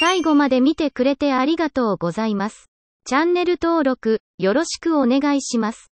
最後まで見てくれてありがとうございます。チャンネル登録、よろしくお願いします。